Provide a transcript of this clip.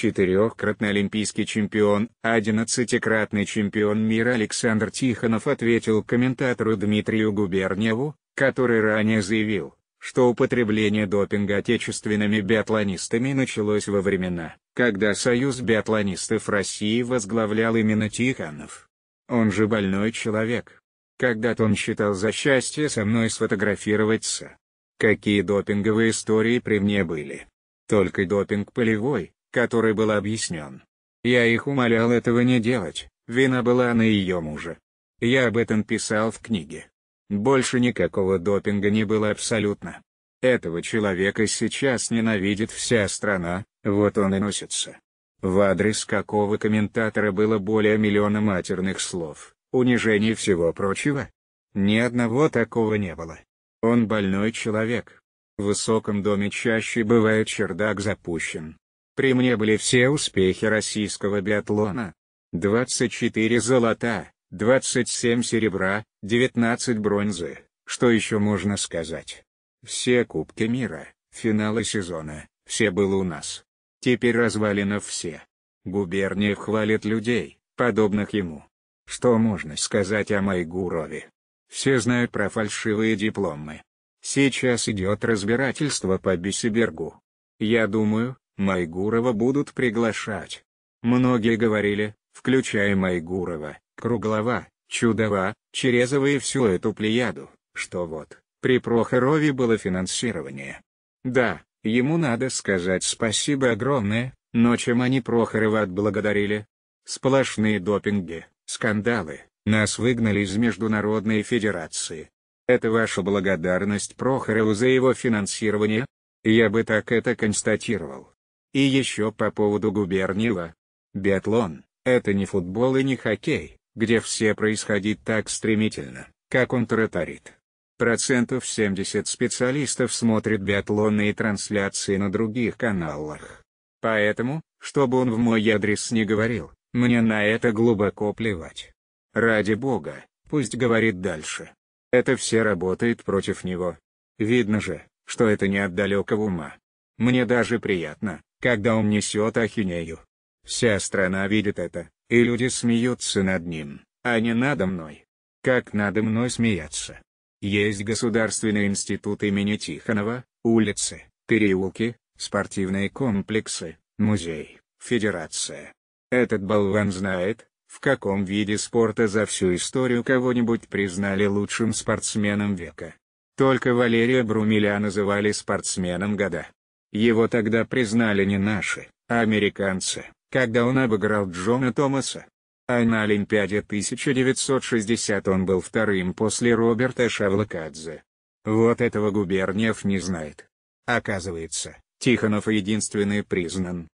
Четырехкратный олимпийский чемпион, одиннадцатикратный чемпион мира Александр Тихонов ответил комментатору Дмитрию Губерниеву, который ранее заявил, что употребление допинга отечественными биатлонистами началось во времена, когда Союз биатлонистов России возглавлял именно Тихонов. Он же больной человек. Когда-то он считал за счастье со мной сфотографироваться. Какие допинговые истории при мне были. Только допинг полевой, который был объяснен. Я их умолял этого не делать, вина была на ее муже. Я об этом писал в книге. Больше никакого допинга не было абсолютно. Этого человека сейчас ненавидит вся страна, вот он и носится. В адрес какого комментатора было более миллиона матерных слов, унижений всего прочего? Ни одного такого не было. Он больной человек. В высоком доме чаще бывает чердак запущен, при мне были все успехи российского биатлона. 24 золота, 27 серебра, 19 бронзы, что еще можно сказать? Все Кубки мира, финалы сезона, все было у нас. Теперь развалино все. Губерния хвалит людей, подобных ему. Что можно сказать о Майгурове? Все знают про фальшивые дипломы. Сейчас идет разбирательство по Бисебергу. Я думаю, Майгурова будут приглашать. Многие говорили, включая Майгурова, Круглова, Чудова, Черезова и всю эту плеяду, что вот, при Прохорове было финансирование. Да, ему надо сказать спасибо огромное, но чем они Прохорова отблагодарили? Сплошные допинги, скандалы, нас выгнали из Международной Федерации. Это ваша благодарность Прохорову за его финансирование? Я бы так это констатировал. И еще по поводу губернила. Биатлон – это не футбол и не хоккей, где все происходит так стремительно, как он таратарит. Процентов 70 специалистов смотрят биатлонные трансляции на других каналах. Поэтому, чтобы он в мой адрес не говорил, мне на это глубоко плевать. Ради бога, пусть говорит дальше. Это все работает против него. Видно же, что это не от далекого ума. Мне даже приятно, когда он несет ахинею. Вся страна видит это, и люди смеются над ним, а не надо мной. Как надо мной смеяться? Есть Государственный институт имени Тихонова, улицы, переулки, спортивные комплексы, музей, федерация. Этот болван знает, в каком виде спорта за всю историю кого-нибудь признали лучшим спортсменом века. Только Валерия Брумеля называли спортсменом года. Его тогда признали не наши, а американцы, когда он обыграл Джона Томаса. А на Олимпиаде 1960 он был вторым после Роберта Шавлакадзе. Вот этого Губерниев не знает. Оказывается, Тихонов единственный признан,